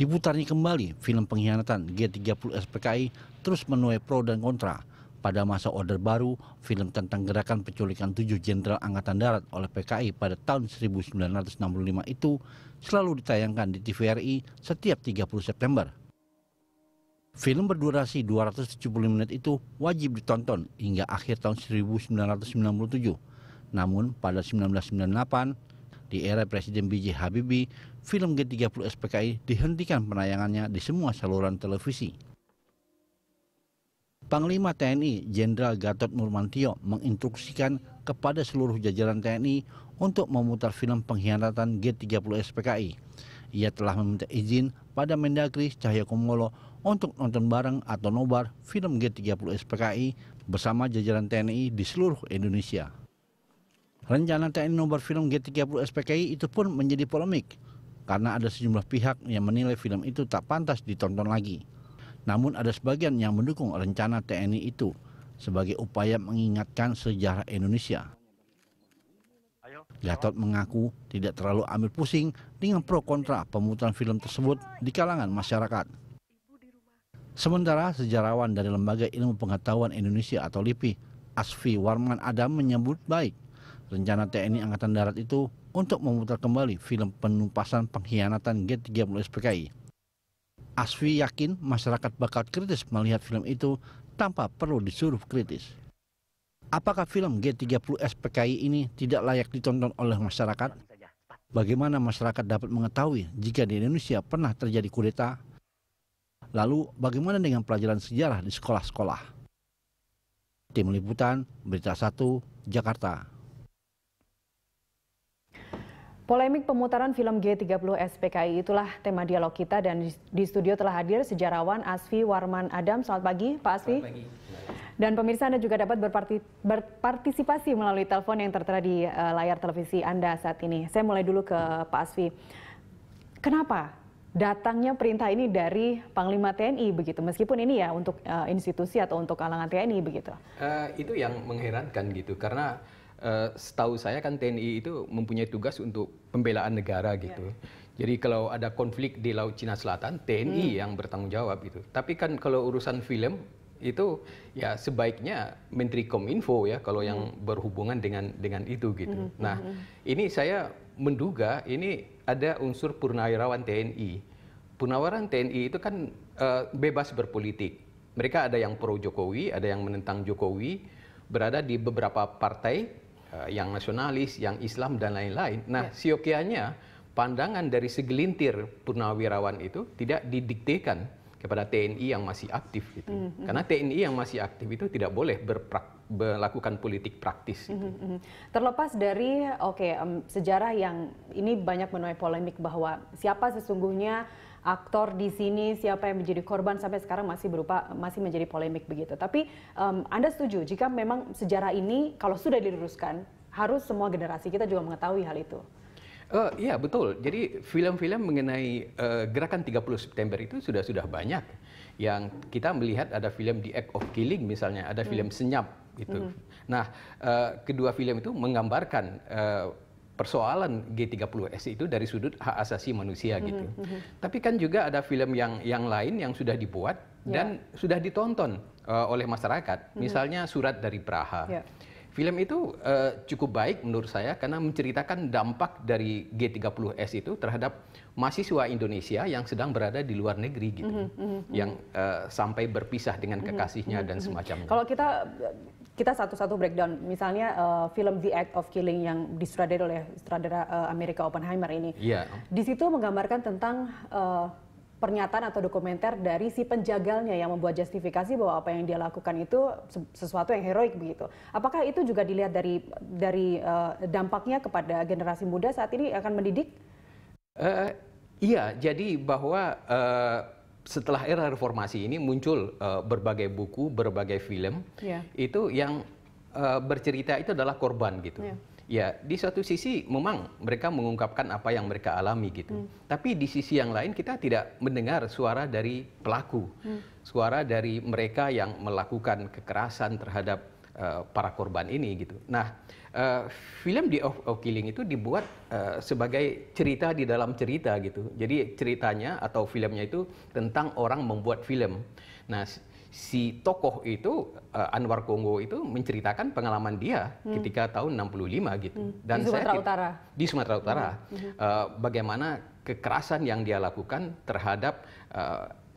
Diputarnya kembali film pengkhianatan G30 SPKI terus menuai pro dan kontra. Pada masa order baru, film tentang gerakan penculikan tujuh jenderal angkatan darat oleh PKI pada tahun 1965 itu selalu ditayangkan di TVRI setiap 30 September. Film berdurasi 270 menit itu wajib ditonton hingga akhir tahun 1997. Namun pada 1998, di era Presiden B.J. Habibie, film G30 SPKI dihentikan penayangannya di semua saluran televisi. Panglima TNI Jenderal Gatot Nurmantio menginstruksikan kepada seluruh jajaran TNI untuk memutar film pengkhianatan G30 SPKI. Ia telah meminta izin pada Mendagri Cahyokumolo untuk nonton bareng atau nobar film G30 SPKI bersama jajaran TNI di seluruh Indonesia. Rencana TNI nomor film G30 SPKI itu pun menjadi polemik karena ada sejumlah pihak yang menilai film itu tak pantas ditonton lagi. Namun ada sebagian yang mendukung rencana TNI itu sebagai upaya mengingatkan sejarah Indonesia. Gatot mengaku tidak terlalu ambil pusing dengan pro kontra pemutaran film tersebut di kalangan masyarakat. Sementara sejarawan dari Lembaga Ilmu Pengetahuan Indonesia atau LIPI, Asfi Warman Adam menyebut baik Rencana TNI Angkatan Darat itu untuk memutar kembali film penumpasan pengkhianatan G30 SPKI. Asfi yakin masyarakat bakal kritis melihat film itu tanpa perlu disuruh kritis. Apakah film G30 SPKI ini tidak layak ditonton oleh masyarakat? Bagaimana masyarakat dapat mengetahui jika di Indonesia pernah terjadi kudeta? Lalu bagaimana dengan pelajaran sejarah di sekolah-sekolah? Tim Liputan, Berita 1, Jakarta. Polemik pemutaran film G30 SPKI itulah tema dialog kita dan di studio telah hadir sejarawan Asfi Warman Adam. Selamat pagi, Pak Asfi. Selamat pagi. Dan pemirsa Anda juga dapat berpartisipasi melalui telepon yang tertera di uh, layar televisi Anda saat ini. Saya mulai dulu ke Pak Asfi. Kenapa datangnya perintah ini dari Panglima TNI begitu? Meskipun ini ya untuk uh, institusi atau untuk kalangan TNI begitu. Uh, itu yang mengherankan gitu karena Eh, setahu saya kan TNI itu mempunyai tugas untuk pembelaan negara gitu. Yeah. Jadi kalau ada konflik di Laut Cina Selatan, TNI hmm. yang bertanggung jawab itu. Tapi kan kalau urusan film itu ya sebaiknya Menteri Kominfo ya kalau hmm. yang berhubungan dengan dengan itu gitu. Hmm. hmm nah, hmm, hmm. ini saya menduga ini ada unsur purnawirawan TNI. Purnawirawan TNI itu kan uh, bebas berpolitik. Mereka ada yang pro Jokowi, ada yang menentang Jokowi, berada di beberapa partai Eh, yang nasionalis, yang Islam dan lain-lain. Nah, ya. siokianya pandangan dari segelintir purnawirawan itu tidak didiktekan kepada TNI yang masih aktif gitu. Mm -hmm. Karena TNI yang masih aktif itu tidak boleh berprak melakukan politik praktis. Gitu. Mm -hmm. Terlepas dari oke okay, um, sejarah yang ini banyak menuai polemik bahwa siapa sesungguhnya aktor di sini, siapa yang menjadi korban sampai sekarang masih berupa masih menjadi polemik begitu. Tapi um, Anda setuju jika memang sejarah ini kalau sudah diluruskan harus semua generasi kita juga mengetahui hal itu. Uh, ya betul. Jadi film-film mengenai uh, gerakan 30 September itu sudah sudah banyak. Yang kita melihat ada film The Act of Killing misalnya, ada film hmm. Senyap gitu. Hmm. Nah, uh, kedua film itu menggambarkan uh, persoalan G30S itu dari sudut hak asasi manusia mm -hmm. gitu. Mm -hmm. Tapi kan juga ada film yang yang lain yang sudah dibuat yeah. dan sudah ditonton uh, oleh masyarakat. Mm -hmm. Misalnya Surat dari Praha. Yeah. Film itu uh, cukup baik menurut saya karena menceritakan dampak dari G30S itu terhadap mahasiswa Indonesia yang sedang berada di luar negeri gitu. Mm -hmm. Yang uh, sampai berpisah dengan kekasihnya mm -hmm. dan mhm, mhm. semacamnya. Kalau kita kita satu-satu breakdown. Misalnya uh, film The Act of Killing yang disutradarai oleh sutradara uh, eh, Amerika Oppenheimer ini. Iya. Yeah. Di situ menggambarkan tentang uh, pernyataan atau dokumenter dari si penjagalnya yang membuat justifikasi bahwa apa yang dia lakukan itu sesuatu yang heroik begitu. Apakah itu juga dilihat dari dari uh, dampaknya kepada generasi muda saat ini akan mendidik? Uh, iya, jadi bahwa uh setelah era reformasi ini muncul uh, berbagai buku, berbagai film, yeah. itu yang uh, bercerita itu adalah korban gitu. Yeah. Ya, di suatu sisi memang mereka mengungkapkan apa yang mereka alami gitu. Hmm. Tapi di sisi yang lain kita tidak mendengar suara dari pelaku. Hmm. Suara dari mereka yang melakukan kekerasan terhadap Eh, para korban ini gitu. Nah, uh, film The Of, of Killing itu dibuat uh, sebagai cerita di dalam cerita gitu. Jadi ceritanya atau filmnya itu tentang orang membuat film. Nah, si tokoh itu uh, Anwar Kongo itu menceritakan pengalaman dia hmm. ketika tahun 65 gitu. Hmm. Dan di Sumatera saya, Utara. Di Sumatera Utara. Hmm. Uh, bagaimana kekerasan yang dia lakukan terhadap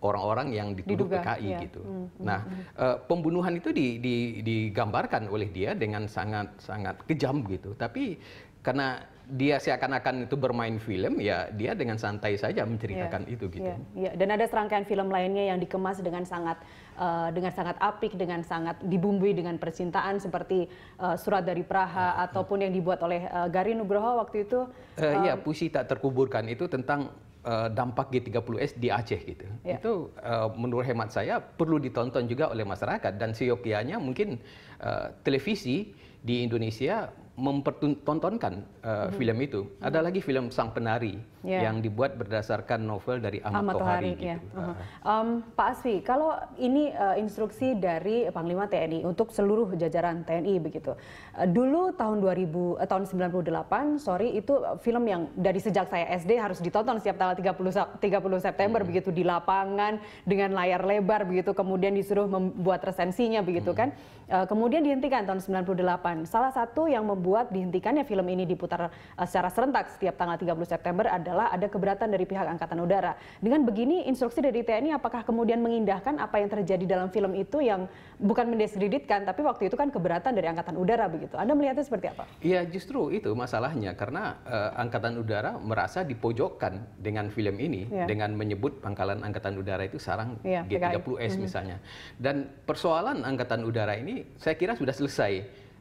orang-orang yang dituduh Diduga, PKI ya. gitu. Hmm, hmm, nah, hmm. Eh, pembunuhan itu di, di, digambarkan oleh dia dengan sangat sangat kejam gitu. Tapi karena dia seakan-akan itu bermain film, ya dia dengan santai saja menceritakan ya, itu gitu. Iya. ya. Dan ada serangkaian film lainnya yang dikemas dengan sangat uh, dengan sangat apik, dengan sangat dibumbui dengan percintaan seperti uh, Surat dari Praha uh, ataupun yang dibuat oleh uh, eh, Gari Nugroho waktu itu. Uh, um, Puisi tak terkuburkan itu tentang Eh, dampak G30S di Aceh gitu. Yeah. Itu uh, menurut hemat saya perlu ditonton juga oleh masyarakat dan seyogianya mungkin uh, televisi di Indonesia mempertontonkan uh, hmm film itu. hmm Ada lagi film Sang Penari yeah. yang dibuat berdasarkan novel dari Ahmad, Ahmad Tohari. Tohari gitu. yeah. uh-huh. um, Pak Asfi, kalau ini uh, instruksi dari Panglima TNI untuk seluruh jajaran TNI begitu. Uh, dulu tahun 2000 uh, tahun 98, sorry itu film yang dari sejak saya SD harus ditonton setiap tanggal 30 30 September hmm begitu di lapangan dengan layar lebar begitu kemudian disuruh membuat resensinya begitu hmm kan. Eh, kemudian dihentikan tahun 98. Salah satu yang membuat dihentikannya film ini diputar eh, secara serentak setiap tanggal 30 September adalah ada keberatan dari pihak Angkatan Udara. Dengan begini instruksi dari TNI apakah kemudian mengindahkan apa yang terjadi dalam film itu yang bukan mendiskreditkan tapi waktu itu kan keberatan dari Angkatan Udara begitu. Anda melihatnya seperti apa? Iya justru itu masalahnya karena uh, Angkatan Udara merasa dipojokkan dengan film ini ya. dengan menyebut pangkalan Angkatan Udara itu sarang ya, G30S mhm. misalnya. Dan persoalan Angkatan Udara ini saya kira sudah selesai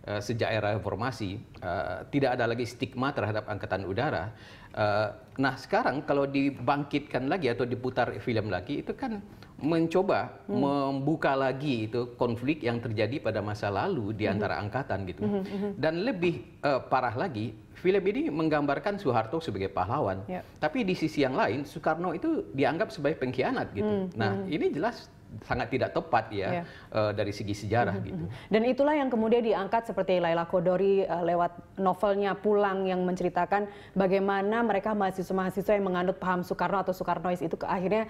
eh, sejak era reformasi. Eh, tidak ada lagi stigma terhadap angkatan udara. Eh, nah sekarang kalau dibangkitkan lagi atau diputar film lagi itu kan mencoba hmm. membuka lagi itu konflik yang terjadi pada masa lalu di hmm. antara hmm. angkatan gitu. Hmm. hmm, hmm. Dan lebih uh, parah lagi, film ini menggambarkan Soeharto sebagai pahlawan. Yep. Ya. Tapi di sisi yang lain Soekarno itu dianggap sebagai pengkhianat gitu. Hmm. Nah, hmm. ini jelas sangat tidak tepat ya yeah. Iya. uh, dari segi sejarah mm -hmm. gitu. Mhm. Dan itulah yang kemudian diangkat seperti Laila Kodori uh, lewat novelnya Pulang yang menceritakan bagaimana mereka mahasiswa-mahasiswa yang menganut paham Soekarno atau Soekarnois itu ke akhirnya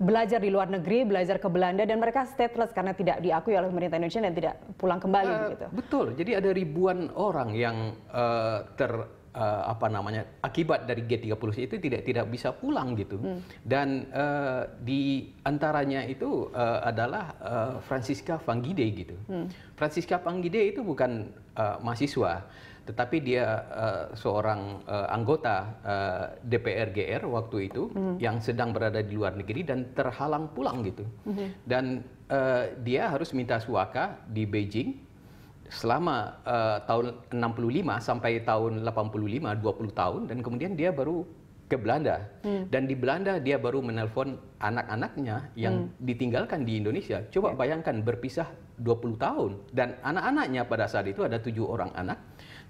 belajar di luar negeri, belajar ke Belanda dan mereka stateless karena tidak diakui oleh pemerintah Indonesia dan tidak pulang kembali uh, gitu. Betul. Jadi ada ribuan orang yang uh, ter uh, apa namanya akibat dari G30 itu tidak tidak bisa pulang gitu. Hmm. Dan uh, di antaranya itu uh, adalah uh, Francisca Fangide gitu. Hmm. Francisca Fangide itu bukan uh, mahasiswa tetapi dia uh, seorang uh, anggota uh, DPR GR waktu itu mm. yang sedang berada di luar negeri dan terhalang pulang gitu. -hmm. Dan uh, dia harus minta suaka di Beijing selama uh, tahun 65 sampai tahun 85 20 tahun dan kemudian dia baru ke Belanda hmm. dan di Belanda dia baru menelpon anak-anaknya yang hmm. ditinggalkan di Indonesia. Coba yeah. bayangkan berpisah 20 tahun dan anak-anaknya pada saat itu ada tujuh orang anak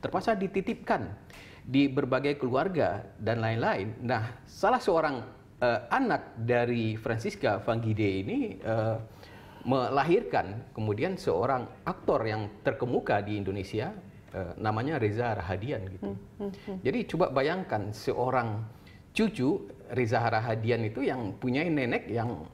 terpaksa dititipkan di berbagai keluarga dan lain-lain. Nah, salah seorang uh, anak dari Francisca Vangide ini uh, melahirkan kemudian seorang aktor yang terkemuka di Indonesia uh, namanya Reza Rahadian gitu. Hmm, hmm, hmm, Jadi coba bayangkan seorang cucu Reza Rahadian itu yang punya nenek yang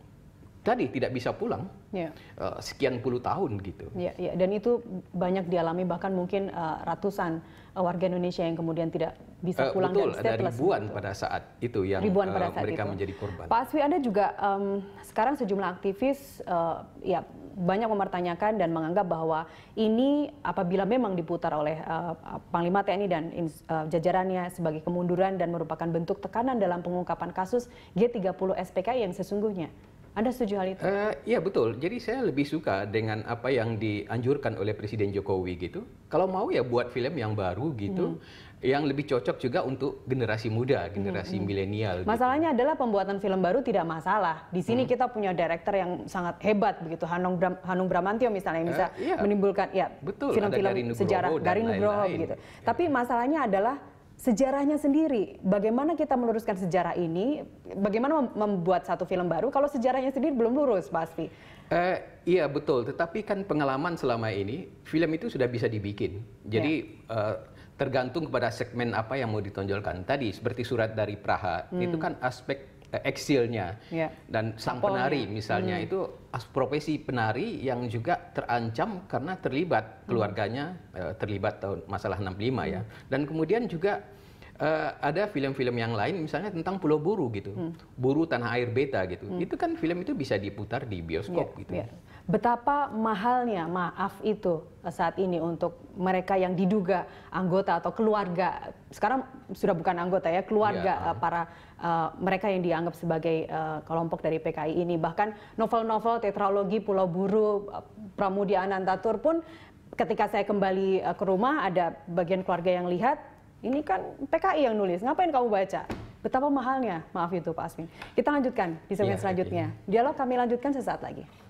tadi tidak bisa pulang yeah. Ya. uh, sekian puluh tahun gitu. Ya, yeah, dan itu banyak dialami bahkan mungkin uh, ratusan uh, warga Indonesia yang kemudian tidak bisa eh, pulang uh, betul, dan ada ribuan itu. pada saat itu yang ribuan pada saat mereka itu. menjadi korban. Pak Aswi, Anda juga um, sekarang sejumlah aktivis uh, ya banyak mempertanyakan dan menganggap bahwa ini apabila memang diputar oleh uh, Panglima TNI dan uh, jajarannya sebagai kemunduran dan merupakan bentuk tekanan dalam pengungkapan kasus G30 SPK yang sesungguhnya. Anda setuju hal itu? Uh, ya betul. Jadi saya lebih suka dengan apa yang dianjurkan oleh Presiden Jokowi gitu. Kalau mau ya buat film yang baru gitu, hmm. yang lebih cocok juga untuk generasi muda, generasi hmm. hmm. milenial. Gitu. Masalahnya adalah pembuatan film baru tidak masalah. Di sini hmm. kita punya director yang sangat hebat begitu, Hanung Bram, Hanung Bramantio misalnya yang bisa uh, ya. menimbulkan ya film-film sejarah dari Nugroho gitu. Ya. Tapi masalahnya adalah sejarahnya sendiri. Bagaimana kita meluruskan sejarah ini? Bagaimana membuat satu film baru kalau sejarahnya sendiri belum lurus, pasti. Eh, iya betul. Tetapi kan pengalaman selama ini film itu sudah bisa dibikin. Jadi yeah. eh, tergantung kepada segmen apa yang mau ditonjolkan. Tadi seperti surat dari Praha hmm. itu kan aspek Eh, eksilnya ya. dan sang penari misalnya hmm. itu profesi penari yang juga terancam karena terlibat hmm. keluarganya uh, terlibat tahun masalah 65 ya. hmm. ya dan kemudian juga uh, ada film-film yang lain misalnya tentang Pulau Buru gitu hmm. Buru Tanah Air Beta gitu hmm. itu kan film itu bisa diputar di bioskop yeah. gitu yeah betapa mahalnya maaf itu saat ini untuk mereka yang diduga anggota atau keluarga sekarang sudah bukan anggota ya keluarga ya. para uh, mereka yang dianggap sebagai uh, kelompok dari PKI ini bahkan novel-novel tetralogi Pulau Buru Pramudi Anantatur pun ketika saya kembali ke rumah ada bagian keluarga yang lihat ini kan PKI yang nulis ngapain kamu baca betapa mahalnya maaf itu Pak Asmin kita lanjutkan di segmen ya, selanjutnya iya. dialog kami lanjutkan sesaat lagi